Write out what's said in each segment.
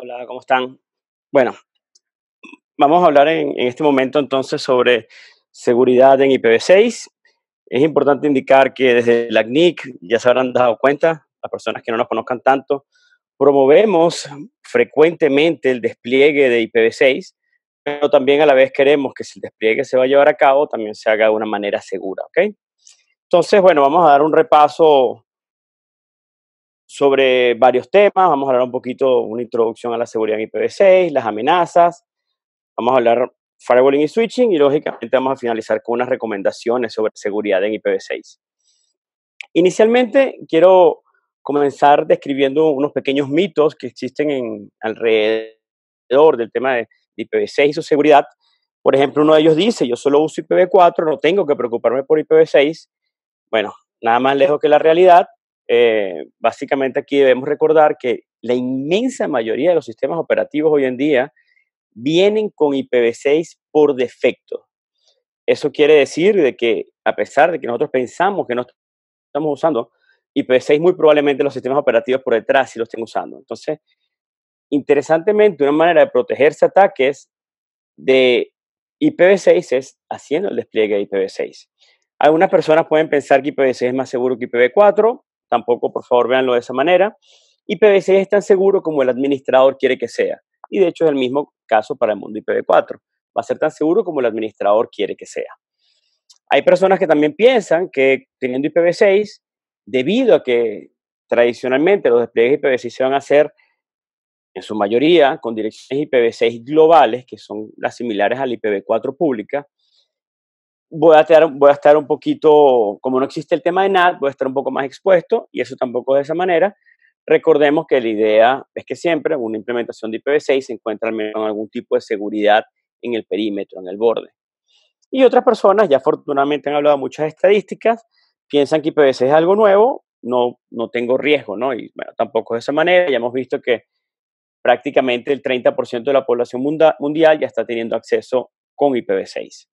Hola, ¿cómo están? Bueno, vamos a hablar en, este momento entonces sobre seguridad en IPv6. Es importante indicar que desde la CNIC, ya se habrán dado cuenta, las personas que no nos conozcan tanto, promovemos frecuentemente el despliegue de IPv6, pero también a la vez queremos que si el despliegue se va a llevar a cabo, también se haga de una manera segura, ¿ok? Entonces, bueno, vamos a dar un repaso sobre varios temas. Vamos a hablar un poquito, una introducción a la seguridad en IPv6, las amenazas. Vamos a hablar firewalling y switching y lógicamente vamos a finalizar con unas recomendaciones sobre seguridad en IPv6. Inicialmente quiero comenzar describiendo unos pequeños mitos que existen en, alrededor del tema de, IPv6 y su seguridad. Por ejemplo, uno de ellos dice, yo solo uso IPv4, no tengo que preocuparme por IPv6. Bueno, nada más lejos que la realidad. Eh, básicamente aquí debemos recordar que la inmensa mayoría de los sistemas operativos hoy en día vienen con IPv6 por defecto. Eso quiere decir de que a pesar de que nosotros pensamos que no estamos usando IPv6, muy probablemente los sistemas operativos por detrás sí lo estén usando. Entonces, interesantemente, una manera de protegerse ataques de IPv6 es haciendo el despliegue de IPv6. Algunas personas pueden pensar que IPv6 es más seguro que IPv4, Tampoco, por favor, véanlo de esa manera. IPv6 es tan seguro como el administrador quiere que sea. Y de hecho es el mismo caso para el mundo IPv4. Va a ser tan seguro como el administrador quiere que sea. Hay personas que también piensan que teniendo IPv6, debido a que tradicionalmente los despliegues IPv6 se van a hacer en su mayoría con direcciones IPv6 globales, que son las similares al IPv4 pública, voy a, estar, un poquito, como no existe el tema de NAT, voy a estar un poco más expuesto y eso tampoco es de esa manera. Recordemos que la idea es que siempre una implementación de IPv6 se encuentra al en algún tipo de seguridad en el perímetro, en el borde. Y otras personas, ya afortunadamente han hablado de muchas estadísticas, piensan que IPv6 es algo nuevo, no, no tengo riesgo, ¿no? Y bueno, tampoco es de esa manera. Ya hemos visto que prácticamente el 30% de la población mundial ya está teniendo acceso con IPv6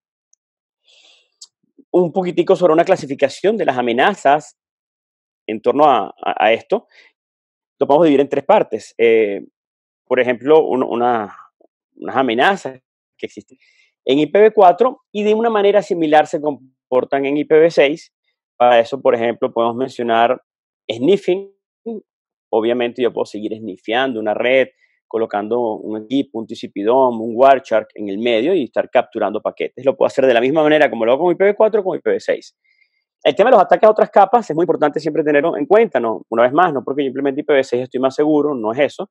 un poquitico sobre una clasificación de las amenazas en torno a, esto. Lo podemos dividir en tres partes. Eh, por ejemplo, unas amenazas que existen en IPv4 y de una manera similar se comportan en IPv6. Para eso, por ejemplo, podemos mencionar sniffing. Obviamente yo puedo seguir sniffeando una red, colocando un equipo, un TCP DOM, un Wireshark en el medio y estar capturando paquetes. Lo puedo hacer de la misma manera como lo hago con IPv4 o con IPv6. El tema de los ataques a otras capas es muy importante siempre tenerlo en cuenta, ¿no? Una vez más, no porque yo implemente IPv6 estoy más seguro, no es eso.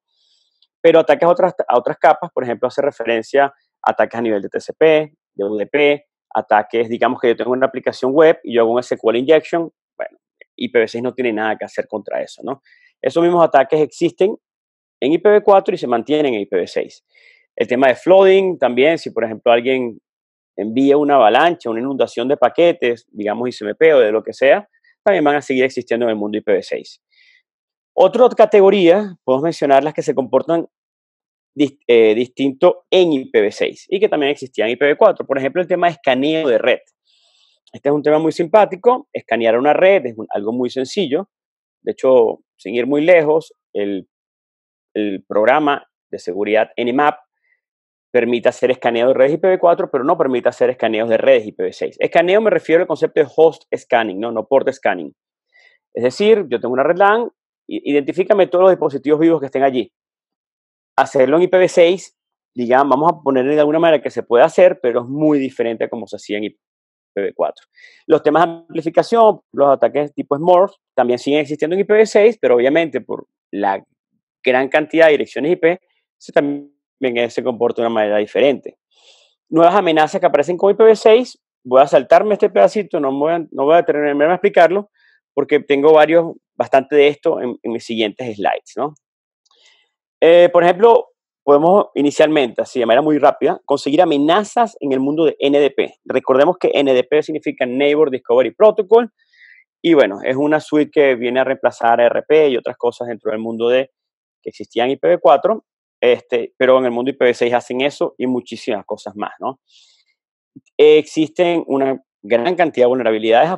Pero ataques a otras, otras capas, por ejemplo, hace referencia a ataques a nivel de TCP, de UDP, ataques, digamos que yo tengo una aplicación web y yo hago un SQL injection, bueno, IPv6 no tiene nada que hacer contra eso, ¿no? Esos mismos ataques existen en IPv4 y se mantienen en IPv6. El tema de floating, también, si por ejemplo alguien envía una avalancha, una inundación de paquetes, digamos ICMP o de lo que sea, también van a seguir existiendo en el mundo IPv6. Otra categoría, podemos mencionar las que se comportan eh, distinto en IPv6 y que también existían en IPv4. Por ejemplo, el tema de escaneo de red. Este es un tema muy simpático. Escanear una red es algo muy sencillo. De hecho, sin ir muy lejos, el el programa de seguridad NMAP permite hacer escaneo de redes IPv4, pero no permite hacer escaneos de redes IPv6. Escaneo me refiero al concepto de host scanning, no, no port scanning. Es decir, yo tengo una red LAN, identifícame todos los dispositivos vivos que estén allí. Hacerlo en IPv6, digamos, vamos a ponerle de alguna manera que se puede hacer, pero es muy diferente a como se hacía en IPv4. Los temas de amplificación, los ataques tipo Smurf, también siguen existiendo en IPv6, pero obviamente por la gran cantidad de direcciones IP, se también se comporta de una manera diferente. Nuevas amenazas que aparecen con IPv6, voy a saltarme este pedacito, no voy a, no voy a terminar a explicarlo, porque tengo varios, bastante de esto en, mis siguientes slides, ¿no? Eh, por ejemplo, podemos inicialmente, así de manera muy rápida, conseguir amenazas en el mundo de NDP. Recordemos que NDP significa Neighbor Discovery Protocol, y bueno, es una suite que viene a reemplazar a RP y otras cosas dentro del mundo de que existían IPv4, este, pero en el mundo IPv6 hacen eso y muchísimas cosas más, ¿no? Existen una gran cantidad de vulnerabilidades,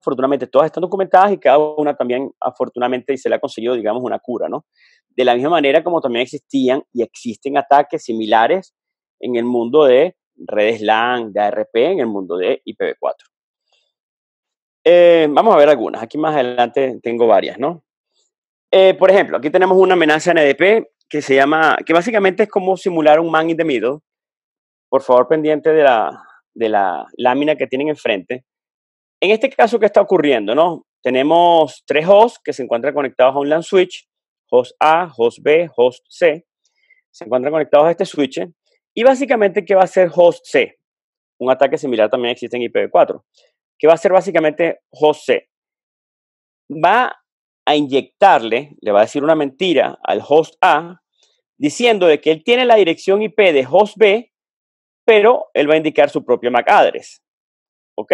afortunadamente todas están documentadas y cada una también afortunadamente se le ha conseguido, digamos, una cura, ¿no? De la misma manera como también existían y existen ataques similares en el mundo de redes LAN, de ARP, en el mundo de IPv4. Eh, vamos a ver algunas. Aquí más adelante tengo varias, ¿no? Eh, por ejemplo, aquí tenemos una amenaza NDP e que se llama, que básicamente es como simular un man in the middle. Por favor, pendiente de la, de la lámina que tienen enfrente. En este caso, ¿qué está ocurriendo? No? Tenemos tres hosts que se encuentran conectados a un LAN switch, host A, host B, host C. Se encuentran conectados a este switch. Y básicamente, ¿qué va a hacer host C? Un ataque similar también existe en IPv4. ¿Qué va a hacer básicamente host C? Va a inyectarle, le va a decir una mentira al host A, diciendo que él tiene la dirección IP de host B, pero él va a indicar su propio MAC address. ¿Ok?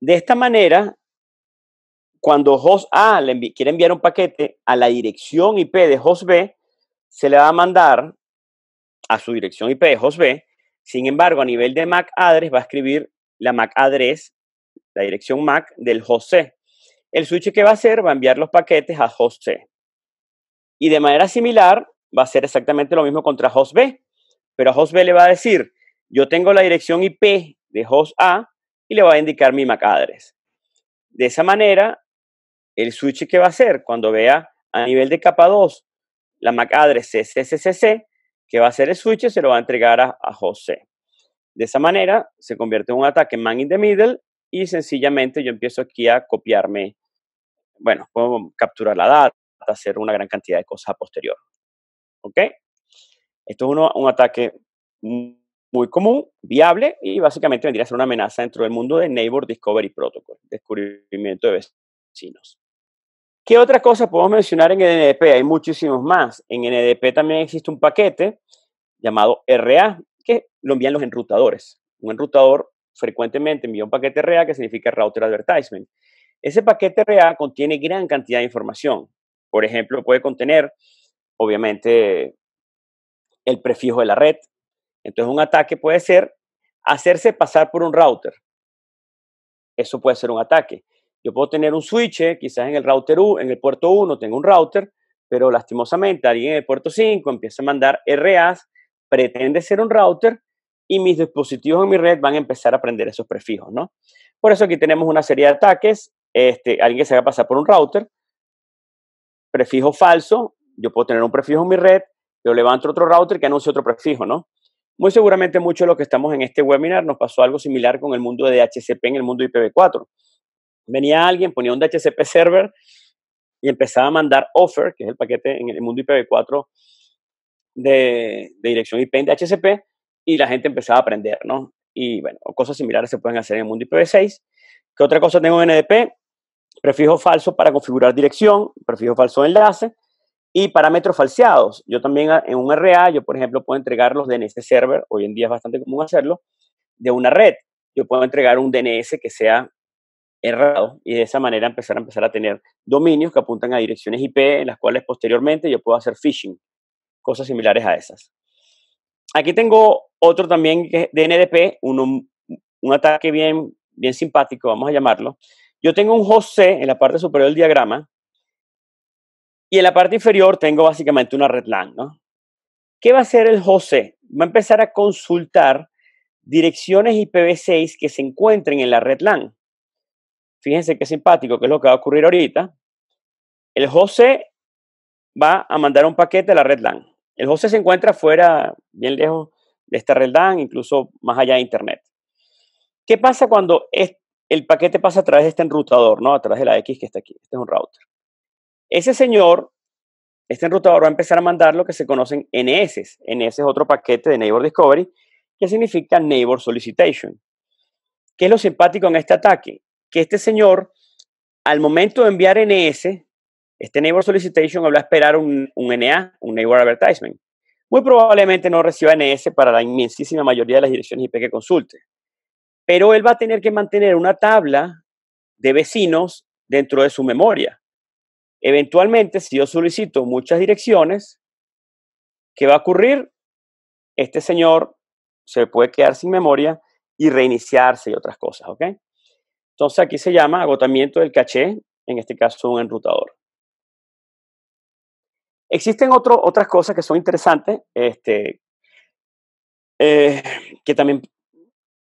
De esta manera, cuando host A le quiere enviar un paquete a la dirección IP de host B, se le va a mandar a su dirección IP de host B. Sin embargo, a nivel de MAC address va a escribir la MAC address, la dirección MAC del host C el switch que va a hacer va a enviar los paquetes a host C. Y de manera similar, va a hacer exactamente lo mismo contra host B. Pero a host B le va a decir, yo tengo la dirección IP de host A y le va a indicar mi MAC address. De esa manera, el switch que va a hacer cuando vea a nivel de capa 2 la MAC address CCCC, que va a ser el switch, se lo va a entregar a, a host C. De esa manera, se convierte en un ataque man in the middle y sencillamente yo empiezo aquí a copiarme bueno, podemos capturar la data, hacer una gran cantidad de cosas a posterior. ¿Ok? Esto es uno, un ataque muy común, viable y básicamente vendría a ser una amenaza dentro del mundo de Neighbor Discovery Protocol, descubrimiento de vecinos. ¿Qué otras cosas podemos mencionar en NDP? Hay muchísimos más. En NDP también existe un paquete llamado RA que lo envían los enrutadores. Un enrutador frecuentemente envía un paquete RA que significa Router Advertisement ese paquete RA contiene gran cantidad de información. Por ejemplo, puede contener, obviamente, el prefijo de la red. Entonces, un ataque puede ser hacerse pasar por un router. Eso puede ser un ataque. Yo puedo tener un switch, quizás en el router U, en el puerto 1 tengo un router, pero lastimosamente alguien en el puerto 5 empieza a mandar RAs, pretende ser un router y mis dispositivos en mi red van a empezar a aprender esos prefijos, ¿no? Por eso aquí tenemos una serie de ataques este, alguien que se haga pasar por un router, prefijo falso, yo puedo tener un prefijo en mi red, yo levanto otro router que anuncie otro prefijo, ¿no? Muy seguramente mucho de lo que estamos en este webinar nos pasó algo similar con el mundo de DHCP en el mundo IPv4. Venía alguien, ponía un DHCP server y empezaba a mandar offer, que es el paquete en el mundo IPv4 de, dirección IP de DHCP, y la gente empezaba a aprender, ¿no? Y bueno, cosas similares se pueden hacer en el mundo IPv6. ¿Qué otra cosa tengo en NDP? prefijo falso para configurar dirección, prefijo falso enlace y parámetros falseados. Yo también ah, en un RA, yo por ejemplo puedo entregar los DNS server, hoy en día es bastante común hacerlo, de una red. Yo puedo entregar un DNS que sea errado y de esa manera empezar a empezar a tener dominios que apuntan a direcciones IP en las cuales posteriormente yo puedo hacer phishing, cosas similares a esas. Aquí tengo otro también que es dndp, un, un ataque bien, bien simpático, vamos a llamarlo, yo tengo un José en la parte superior del diagrama y en la parte inferior tengo básicamente una red LAN, ¿no? ¿Qué va a hacer el José? Va a empezar a consultar direcciones IPv6 que se encuentren en la red LAN. Fíjense qué simpático, que es lo que va a ocurrir ahorita. El José va a mandar un paquete a la red LAN. El José se encuentra fuera, bien lejos de esta red LAN, incluso más allá de Internet. ¿Qué pasa cuando esto, el paquete pasa a través de este enrutador, ¿no? A través de la X que está aquí. Este es un router. Ese señor, este enrutador va a empezar a mandar lo que se conocen NS. NS es otro paquete de Neighbor Discovery, que significa Neighbor Solicitation. ¿Qué es lo simpático en este ataque? Que este señor, al momento de enviar NS, este Neighbor Solicitation va a esperar un, un NA, un Neighbor Advertisement. Muy probablemente no reciba NS para la inmensísima mayoría de las direcciones IP que consulte pero él va a tener que mantener una tabla de vecinos dentro de su memoria. Eventualmente, si yo solicito muchas direcciones, ¿qué va a ocurrir? Este señor se puede quedar sin memoria y reiniciarse y otras cosas, ¿ok? Entonces aquí se llama agotamiento del caché, en este caso un enrutador. Existen otras cosas que son interesantes, este, eh, que también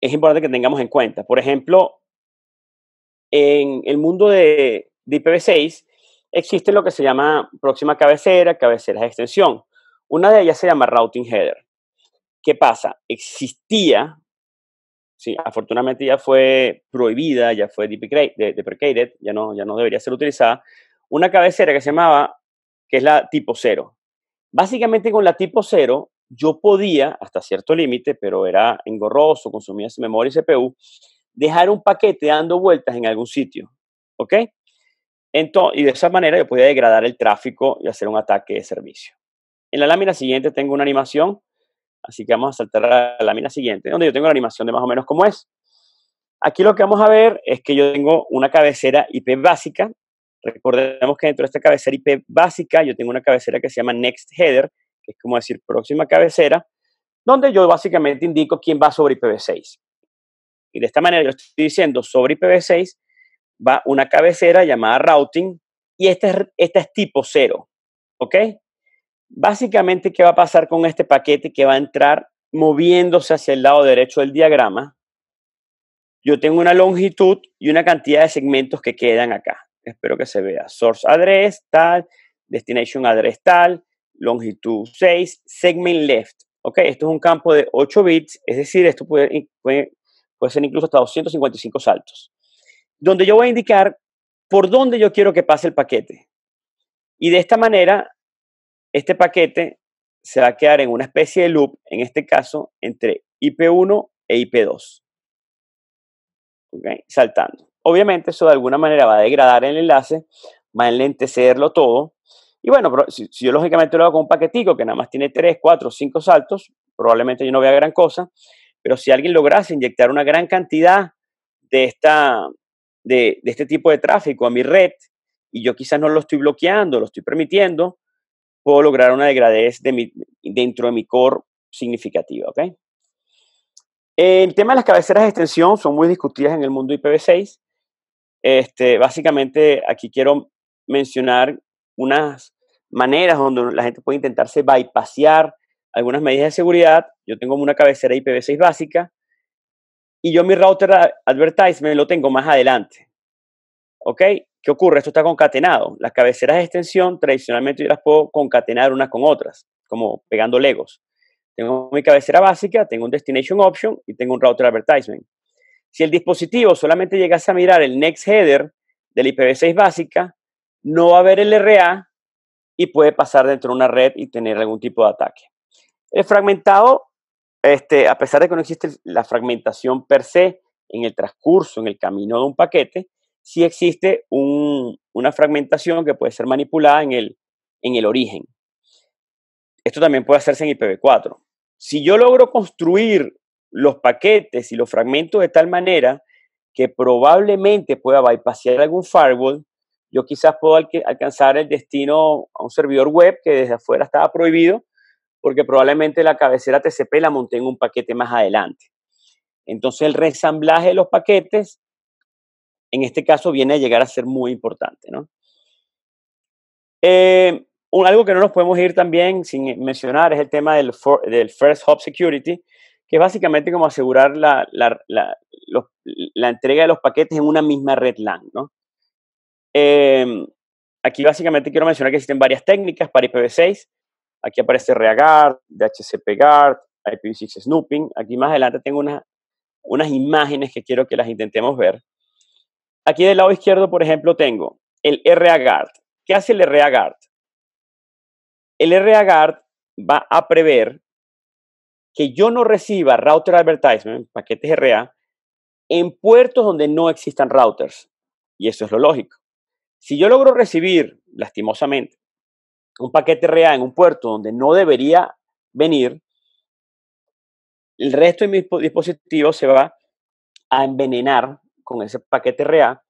es importante que tengamos en cuenta. Por ejemplo, en el mundo de, IPv6 existe lo que se llama próxima cabecera, cabecera de extensión. Una de ellas se llama routing header. ¿Qué pasa? Existía, sí, afortunadamente ya fue prohibida, ya fue deprecated, ya no, ya no debería ser utilizada, una cabecera que se llamaba, que es la tipo 0. Básicamente con la tipo 0 yo podía, hasta cierto límite, pero era engorroso, consumía memoria y CPU, dejar un paquete dando vueltas en algún sitio. ¿Ok? Entonces, y de esa manera yo podía degradar el tráfico y hacer un ataque de servicio. En la lámina siguiente tengo una animación, así que vamos a saltar a la lámina siguiente, donde yo tengo la animación de más o menos como es. Aquí lo que vamos a ver es que yo tengo una cabecera IP básica. Recordemos que dentro de esta cabecera IP básica yo tengo una cabecera que se llama Next Header, que es como decir próxima cabecera, donde yo básicamente indico quién va sobre IPv6. Y de esta manera yo estoy diciendo sobre IPv6 va una cabecera llamada routing y esta es, este es tipo 0. ¿Ok? Básicamente, ¿qué va a pasar con este paquete que va a entrar moviéndose hacia el lado derecho del diagrama? Yo tengo una longitud y una cantidad de segmentos que quedan acá. Espero que se vea. Source address, tal. Destination address, tal longitud 6, segment left. okay esto es un campo de 8 bits, es decir, esto puede, puede, ser incluso hasta 255 saltos, donde yo voy a indicar por dónde yo quiero que pase el paquete. Y de esta manera, este paquete se va a quedar en una especie de loop, en este caso, entre IP1 e IP2. Saltando. Obviamente eso de alguna manera va a degradar el enlace, va a enlentecerlo todo y bueno, si, yo lógicamente lo hago con un paquetico que nada más tiene 3, 4, 5 saltos, probablemente yo no vea gran cosa, pero si alguien lograse inyectar una gran cantidad de, esta, de, este tipo de tráfico a mi red, y yo quizás no lo estoy bloqueando, lo estoy permitiendo, puedo lograr una degradez de mi, dentro de mi core significativa. ¿okay? El tema de las cabeceras de extensión son muy discutidas en el mundo IPv6. Este, básicamente, aquí quiero mencionar unas maneras donde la gente puede intentarse bypassear algunas medidas de seguridad. Yo tengo una cabecera IPv6 básica y yo mi router advertisement lo tengo más adelante. ¿Ok? ¿Qué ocurre? Esto está concatenado. Las cabeceras de extensión tradicionalmente yo las puedo concatenar unas con otras, como pegando legos. Tengo mi cabecera básica, tengo un destination option y tengo un router advertisement. Si el dispositivo solamente llegase a mirar el next header del IPv6 básica, no va a haber LRA y puede pasar dentro de una red y tener algún tipo de ataque. El fragmentado, este, a pesar de que no existe la fragmentación per se en el transcurso, en el camino de un paquete, sí existe una fragmentación que puede ser manipulada en el, en el origen. Esto también puede hacerse en IPv4. Si yo logro construir los paquetes y los fragmentos de tal manera que probablemente pueda bypassear algún firewall, yo quizás puedo alcanzar el destino a un servidor web que desde afuera estaba prohibido, porque probablemente la cabecera TCP la monté en un paquete más adelante. Entonces el reensamblaje de los paquetes, en este caso, viene a llegar a ser muy importante. ¿no? Eh, algo que no nos podemos ir también sin mencionar es el tema del, del First Hop Security, que es básicamente como asegurar la, la entrega de los paquetes en una misma red LAN. ¿no? Em, aquí básicamente quiero mencionar que existen varias técnicas para IPv6. Aquí aparece ReaGuard, DHCP Guard, IPv6 Snooping. Aquí más adelante tengo una, unas imágenes que quiero que las intentemos ver. Aquí del lado izquierdo, por ejemplo, tengo el reagard ¿Qué hace el RAGuard? El reagard va a prever que yo no reciba router advertisement, paquetes RA, en puertos donde no existan routers. Y eso es lo lógico. Si yo logro recibir, lastimosamente, un paquete real en un puerto donde no debería venir, el resto de mis dispositivos se va a envenenar con ese paquete REA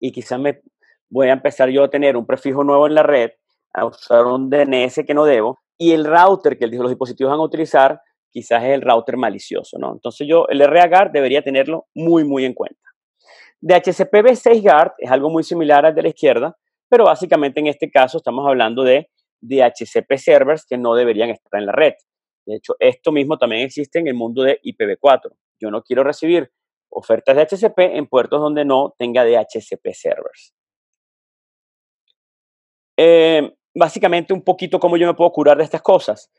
y quizás me voy a empezar yo a tener un prefijo nuevo en la red, a usar un DNS que no debo y el router que los dispositivos van a utilizar quizás es el router malicioso, ¿no? Entonces yo el REA debería tenerlo muy muy en cuenta. De HCPV 6 guard es algo muy similar al de la izquierda, pero básicamente en este caso estamos hablando de DHCP servers que no deberían estar en la red. De hecho, esto mismo también existe en el mundo de IPv4. Yo no quiero recibir ofertas de HCP en puertos donde no tenga DHCP servers. Em, básicamente, un poquito cómo yo me puedo curar de estas cosas.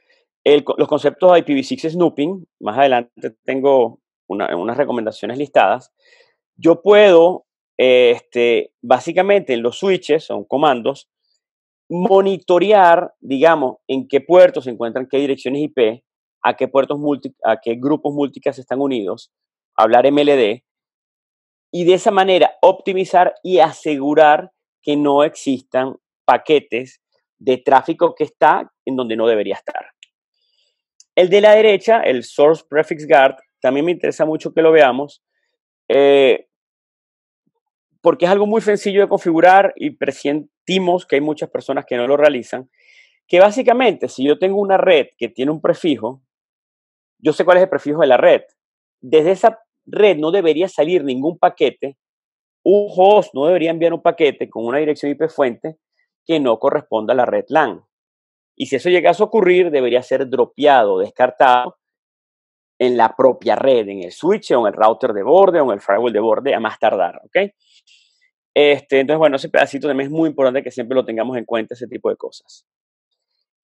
los conceptos de IPv6 snooping, más adelante tengo unas recomendaciones listadas, yo puedo, este, básicamente los switches, son comandos, monitorear, digamos, en qué puertos se encuentran qué direcciones IP, a qué puertos a qué grupos multicast están unidos, hablar MLD, y de esa manera optimizar y asegurar que no existan paquetes de tráfico que está en donde no debería estar. El de la derecha, el Source Prefix Guard, también me interesa mucho que lo veamos, eh, porque es algo muy sencillo de configurar y presentimos que hay muchas personas que no lo realizan, que básicamente si yo tengo una red que tiene un prefijo, yo sé cuál es el prefijo de la red. Desde esa red no debería salir ningún paquete, un host no debería enviar un paquete con una dirección IP fuente que no corresponda a la red LAN. Y si eso llegase a ocurrir, debería ser dropeado, descartado en la propia red, en el switch o en el router de borde o en el firewall de borde a más tardar, ¿ok? Este, entonces, bueno, ese pedacito también es muy importante que siempre lo tengamos en cuenta, ese tipo de cosas.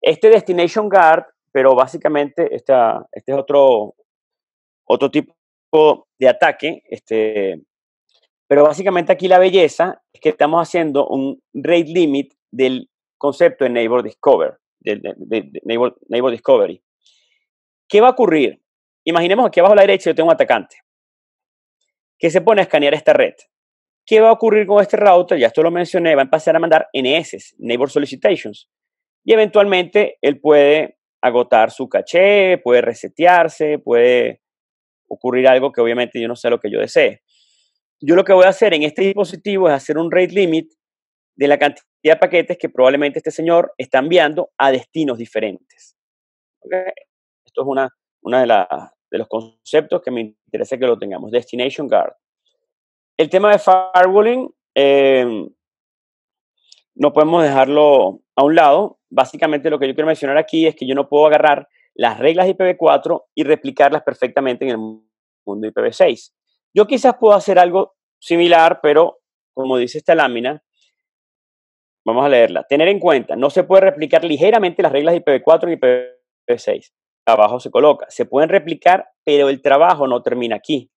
Este Destination Guard, pero básicamente esta, este es otro, otro tipo de ataque, este, pero básicamente aquí la belleza es que estamos haciendo un rate limit del concepto de Neighbor Discover, de, neighbor Discovery. ¿Qué va a ocurrir? Imaginemos aquí abajo a la derecha yo tengo un atacante que se pone a escanear esta red. ¿Qué va a ocurrir con este router? Ya esto lo mencioné, va a empezar a mandar NS, Neighbor Solicitations. Y eventualmente él puede agotar su caché, puede resetearse, puede ocurrir algo que obviamente yo no sé lo que yo desee. Yo lo que voy a hacer en este dispositivo es hacer un rate limit de la cantidad de paquetes que probablemente este señor está enviando a destinos diferentes. Esto es una, una de, las, de los conceptos que me interesa que lo tengamos. Destination Guard. El tema de firewalling em, no podemos dejarlo a un lado. Básicamente lo que yo quiero mencionar aquí es que yo no puedo agarrar las reglas IPv4 y replicarlas perfectamente en el mundo IPv6. Yo quizás puedo hacer algo similar, pero como dice esta lámina, vamos a leerla. Tener en cuenta, no se puede replicar ligeramente las reglas IPv4 y IPv6 abajo se coloca. Se pueden replicar, pero el trabajo no termina aquí.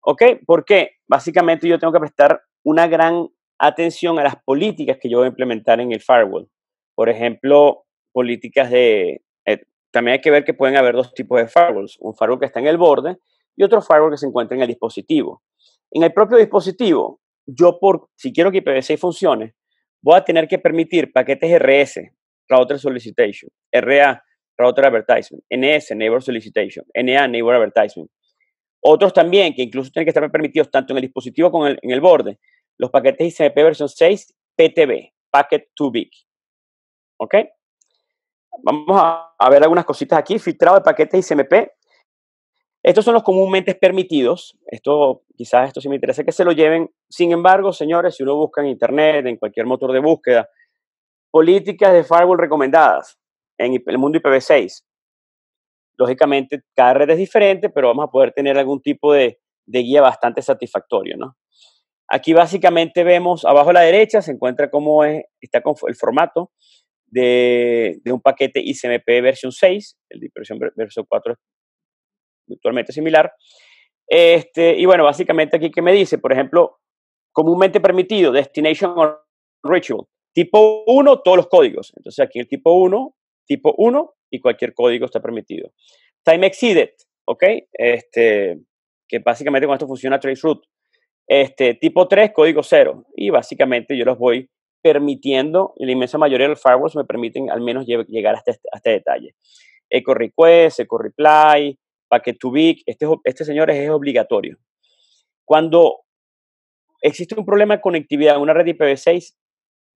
¿Ok? porque Básicamente yo tengo que prestar una gran atención a las políticas que yo voy a implementar en el firewall. Por ejemplo, políticas de... Eh, también hay que ver que pueden haber dos tipos de firewalls. Un firewall que está en el borde y otro firewall que se encuentra en el dispositivo. En el propio dispositivo, yo por, si quiero que IPv6 funcione, voy a tener que permitir paquetes RS, Router Solicitation, RA, Router Advertisement, NS, Neighbor Solicitation, NA, Neighbor Advertisement. Otros también, que incluso tienen que estar permitidos tanto en el dispositivo como en el, borde, los paquetes ICMP versión 6, PTB, Packet Too Big. ¿Ok? Vamos a, ver algunas cositas aquí. Filtrado de paquetes ICMP. Estos son los comúnmente permitidos. Esto, quizás esto sí me interesa que se lo lleven. Sin embargo, señores, si uno busca en Internet, en cualquier motor de búsqueda, políticas de firewall recomendadas en el mundo IPv6. Lógicamente, cada red es diferente, pero vamos a poder tener algún tipo de, de guía bastante satisfactorio, ¿no? Aquí básicamente vemos, abajo a la derecha se encuentra cómo es, está el formato de, de un paquete ICMP versión 6, el de versión, 4 es virtualmente similar. Este, y bueno, básicamente aquí que me dice, por ejemplo, comúnmente permitido, destination ritual. Tipo 1, todos los códigos. Entonces aquí el tipo 1 tipo 1 y cualquier código está permitido. Time exceeded, ¿ok? Este, que básicamente con esto funciona root Este, tipo 3, código 0. Y básicamente yo los voy permitiendo, y la inmensa mayoría de los firewalls me permiten al menos llegar este, hasta este, detalle. Echo request, echo reply, packet to big, este, este señor es, es obligatorio. Cuando existe un problema de conectividad en una red IPv6,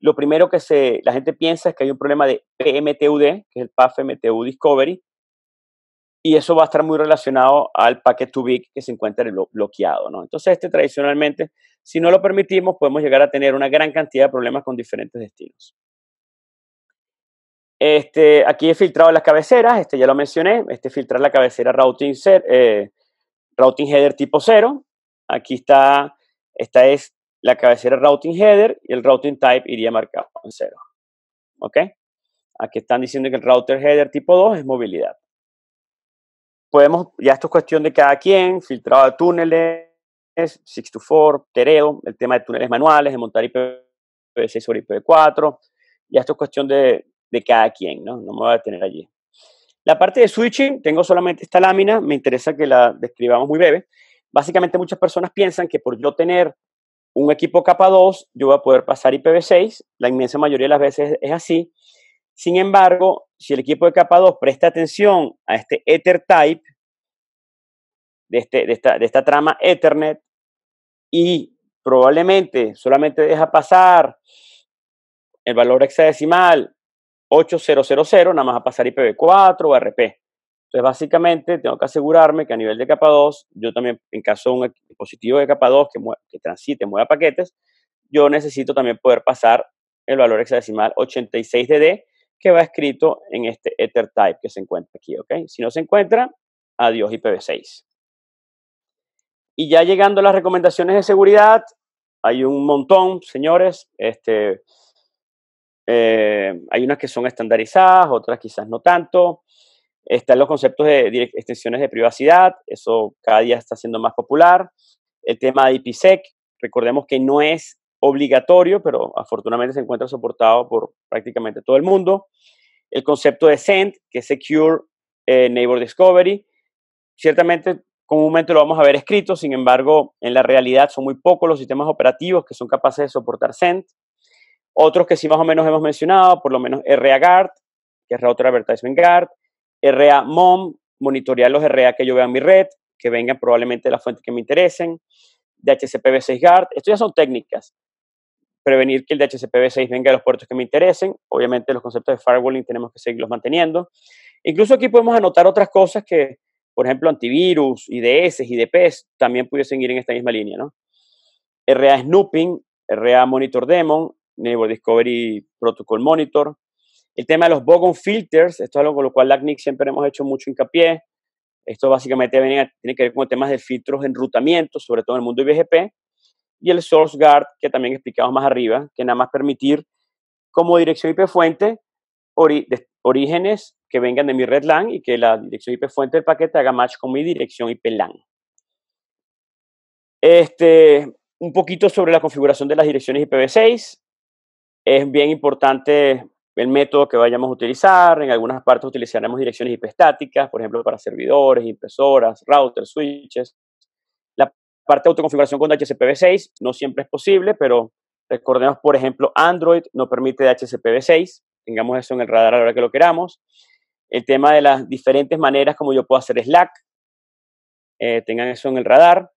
lo primero que se, la gente piensa es que hay un problema de PMTUD, que es el Path MTU Discovery, y eso va a estar muy relacionado al paquete to big que se encuentra bloqueado, ¿no? Entonces, este tradicionalmente, si no lo permitimos, podemos llegar a tener una gran cantidad de problemas con diferentes destinos. Este, aquí he filtrado las cabeceras, este ya lo mencioné, este filtrar la cabecera routing, eh, routing header tipo 0. Aquí está, esta es la cabecera routing header y el routing type iría marcado en cero. ¿Ok? Aquí están diciendo que el router header tipo 2 es movilidad. Podemos, ya esto es cuestión de cada quien, filtrado de túneles, 624, Tereo, el tema de túneles manuales, de montar IPv6 sobre IPv4, ya esto es cuestión de, de cada quien, ¿no? No me voy a detener allí. La parte de switching, tengo solamente esta lámina, me interesa que la describamos muy breve. Básicamente muchas personas piensan que por yo tener un equipo capa 2, yo voy a poder pasar IPv6, la inmensa mayoría de las veces es así. Sin embargo, si el equipo de capa 2 presta atención a este Ether type, este, de, esta, trama Ethernet, y probablemente solamente deja pasar el valor hexadecimal 8000, nada más a pasar IPv4 o RP. Entonces, básicamente, tengo que asegurarme que a nivel de capa 2, yo también, en caso de un dispositivo de capa 2 que, transite, mueva paquetes, yo necesito también poder pasar el valor hexadecimal 86DD que va escrito en este EtherType que se encuentra aquí, ¿ok? Si no se encuentra, adiós IPv6. Y ya llegando a las recomendaciones de seguridad, hay un montón, señores. Este, eh, hay unas que son estandarizadas, otras quizás no tanto. Están los conceptos de extensiones de privacidad, eso cada día está siendo más popular. El tema de IPsec, recordemos que no es obligatorio, pero afortunadamente se encuentra soportado por prácticamente todo el mundo. El concepto de SEND, que es Secure eh, Neighbor Discovery, ciertamente comúnmente lo vamos a ver escrito, sin embargo, en la realidad son muy pocos los sistemas operativos que son capaces de soportar SEND. Otros que sí más o menos hemos mencionado, por lo menos RA que es Router Advertisement Guard, RA MOM, monitorear los RA que yo vea en mi red, que vengan probablemente de las fuentes que me interesen, DHCPV6 guard esto ya son técnicas. Prevenir que el DHCPV6 venga a los puertos que me interesen, obviamente los conceptos de firewalling tenemos que seguirlos manteniendo. Incluso aquí podemos anotar otras cosas que, por ejemplo, antivirus, IDS, IDPs, también pudiesen ir en esta misma línea, ¿no? RA Snooping, RA Monitor Demon, Neighbor Discovery Protocol Monitor, el tema de los bogon filters, esto es algo con lo cual la siempre hemos hecho mucho hincapié. Esto básicamente tiene que ver con temas de filtros de enrutamiento, sobre todo en el mundo de BGP. Y el source guard, que también explicamos más arriba, que nada más permitir como dirección IP fuente orígenes que vengan de mi red LAN y que la dirección IP fuente del paquete haga match con mi dirección IP LAN. Este, un poquito sobre la configuración de las direcciones IPv6. Es bien importante el método que vayamos a utilizar. En algunas partes utilizaremos direcciones IP por ejemplo, para servidores, impresoras, routers, switches. La parte de autoconfiguración con DHCPV6 no siempre es posible, pero recordemos, por ejemplo, Android no permite hcpv 6 Tengamos eso en el radar a la hora que lo queramos. El tema de las diferentes maneras como yo puedo hacer Slack. Eh, tengan eso en el radar.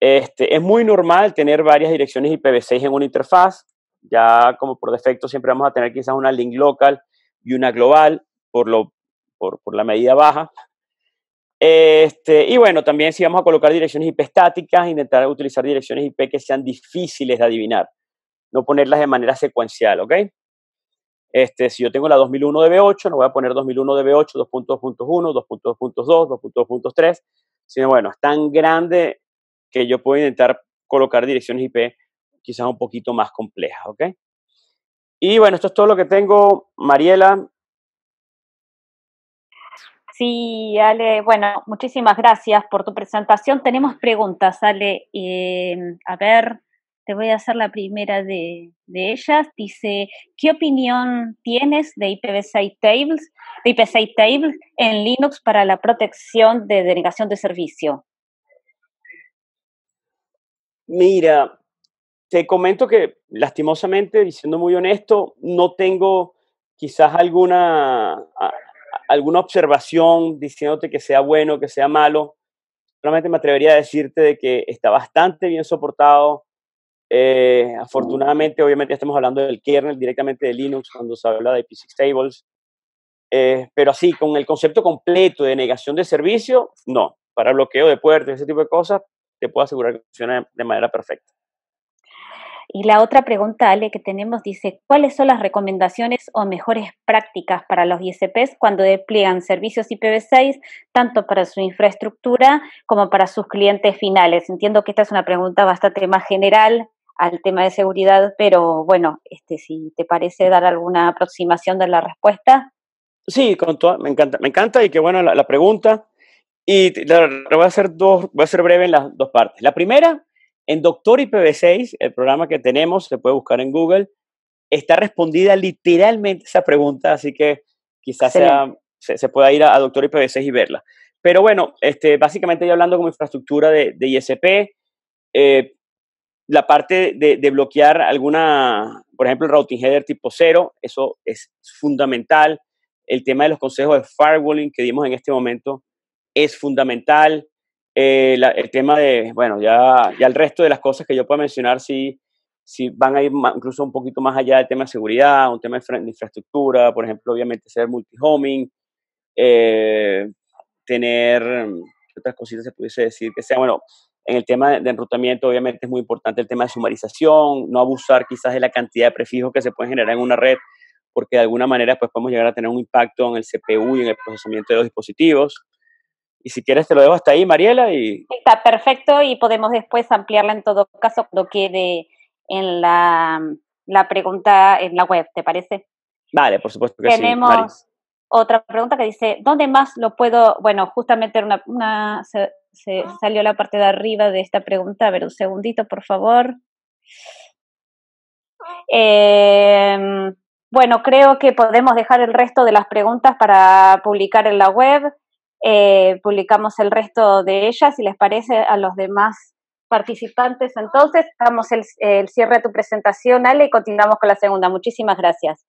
Este, es muy normal tener varias direcciones IPv6 en una interfaz. Ya como por defecto siempre vamos a tener quizás una link local y una global por, lo, por, por la medida baja. Este, y bueno, también si vamos a colocar direcciones IP estáticas, intentar utilizar direcciones IP que sean difíciles de adivinar, no ponerlas de manera secuencial, ¿ok? Este, si yo tengo la 2001 b 8 no voy a poner 2001 b 8 2.2.1, 2.2.2, 2.2.3, sino bueno, es tan grande que yo puedo intentar colocar direcciones IP quizás un poquito más compleja, ¿ok? Y bueno, esto es todo lo que tengo, Mariela. Sí, Ale, bueno, muchísimas gracias por tu presentación. Tenemos preguntas, Ale. Eh, a ver, te voy a hacer la primera de, ellas. Dice, ¿qué opinión tienes de IPv6 tables, de IPv6 tables en Linux para la protección de denegación de servicio? Mira, te comento que lastimosamente, diciendo muy honesto, no tengo quizás alguna, alguna observación diciéndote que sea bueno, que sea malo. Solamente me atrevería a decirte que está bastante bien soportado. Eh, afortunadamente, obviamente, estamos hablando del kernel directamente de Linux cuando se habla de PC Tables. Eh, pero así, con el concepto completo de negación de servicio, no. Para bloqueo de puertas, ese tipo de cosas, te puedo asegurar que funciona de manera perfecta. Y la otra pregunta, Ale, que tenemos dice, ¿cuáles son las recomendaciones o mejores prácticas para los ISPs cuando despliegan servicios IPv6, tanto para su infraestructura como para sus clientes finales? Entiendo que esta es una pregunta bastante más general al tema de seguridad, pero bueno, este, si te parece dar alguna aproximación de la respuesta. Sí, con me encanta, me encanta y qué bueno la, pregunta. Y la, a hacer dos, voy a ser breve en las dos partes. La primera en Doctor IPv6, el programa que tenemos, se puede buscar en Google, está respondida literalmente esa pregunta, así que quizás se, pueda ir a, Doctor IPv6 y verla. Pero bueno, este, básicamente ya hablando con infraestructura de, ISP, eh, la parte de, bloquear alguna, por ejemplo, el routing header tipo cero, eso es fundamental. El tema de los consejos de firewalling que dimos en este momento es fundamental. Eh, el tema de, bueno, ya, ya el resto de las cosas que yo pueda mencionar si si van a ir incluso un poquito más allá del tema de seguridad, un tema de, infraestructura, por ejemplo, obviamente ser multihoming eh, tener otras cositas se pudiese decir que sea, bueno, en el tema de enrutamiento obviamente es muy importante el tema de sumarización, no abusar quizás de la cantidad de prefijos que se pueden generar en una red, porque de alguna manera pues podemos llegar a tener un impacto en el CPU y en el procesamiento de los dispositivos. Y si quieres te lo dejo hasta ahí, Mariela. Y... Está perfecto y podemos después ampliarla en todo caso cuando quede en la, pregunta en la web, ¿te parece? Vale, por supuesto que Tenemos sí. Tenemos otra pregunta que dice, ¿dónde más lo puedo? Bueno, justamente una, se, salió la parte de arriba de esta pregunta. A ver, un segundito, por favor. Em, bueno, creo que podemos dejar el resto de las preguntas para publicar en la web. Eh, publicamos el resto de ellas, si les parece a los demás participantes. Entonces, damos el, cierre a tu presentación, Ale, y continuamos con la segunda. Muchísimas gracias.